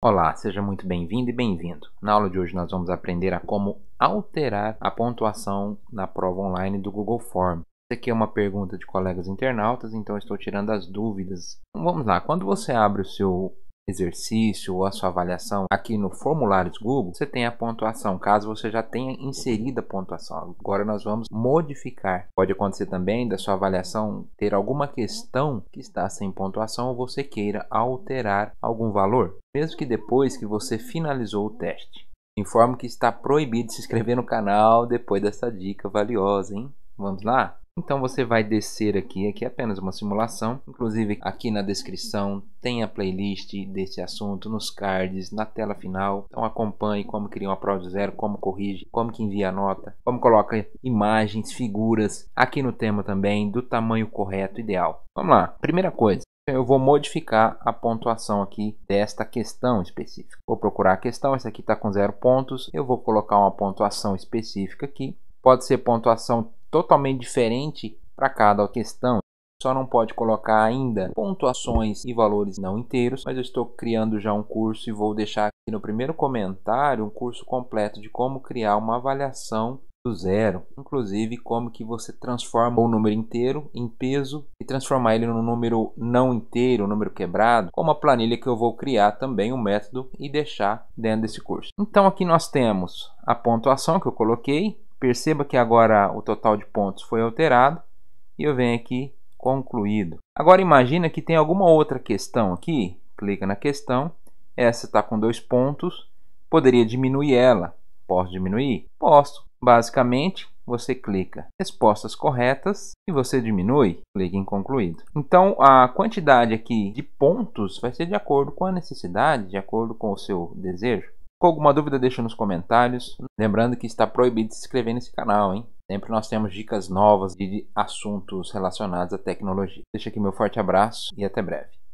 Olá, seja muito bem-vindo e bem-vindo. Na aula de hoje nós vamos aprender a como alterar a pontuação na prova online do Google Form. Isso aqui é uma pergunta de colegas internautas, então estou tirando as dúvidas. vamos lá, quando você abre o seu exercício ou a sua avaliação aqui no formulários Google, você tem a pontuação, caso você já tenha inserido a pontuação. Agora nós vamos modificar. Pode acontecer também da sua avaliação ter alguma questão que está sem pontuação ou você queira alterar algum valor, mesmo que depois que você finalizou o teste. Informo que está proibido se inscrever no canal depois dessa dica valiosa, hein? Vamos lá? Então você vai descer aqui, aqui é apenas uma simulação. Inclusive aqui na descrição tem a playlist desse assunto, nos cards, na tela final. Então acompanhe como cria uma prova de zero, como corrige, como que envia a nota, como coloca imagens, figuras. Aqui no tema também, do tamanho correto ideal. Vamos lá, primeira coisa eu vou modificar a pontuação aqui desta questão específica. Vou procurar a questão, essa aqui está com zero pontos, eu vou colocar uma pontuação específica aqui. Pode ser pontuação totalmente diferente para cada questão. Só não pode colocar ainda pontuações e valores não inteiros, mas eu estou criando já um curso e vou deixar aqui no primeiro comentário um curso completo de como criar uma avaliação do zero, inclusive como que você transforma o número inteiro em peso e transformar ele num número não inteiro, um número quebrado, com uma planilha que eu vou criar também um método e deixar dentro desse curso. Então aqui nós temos a pontuação que eu coloquei, Perceba que agora o total de pontos foi alterado e eu venho aqui concluído. Agora imagina que tem alguma outra questão aqui, clica na questão, essa está com dois pontos, poderia diminuir ela. Posso diminuir? Posso. Basicamente, você clica respostas corretas e você diminui, clica em concluído. Então, a quantidade aqui de pontos vai ser de acordo com a necessidade, de acordo com o seu desejo. Com alguma dúvida, deixa nos comentários. Lembrando que está proibido de se inscrever nesse canal, hein? Sempre nós temos dicas novas de assuntos relacionados à tecnologia. Deixa aqui meu forte abraço e até breve.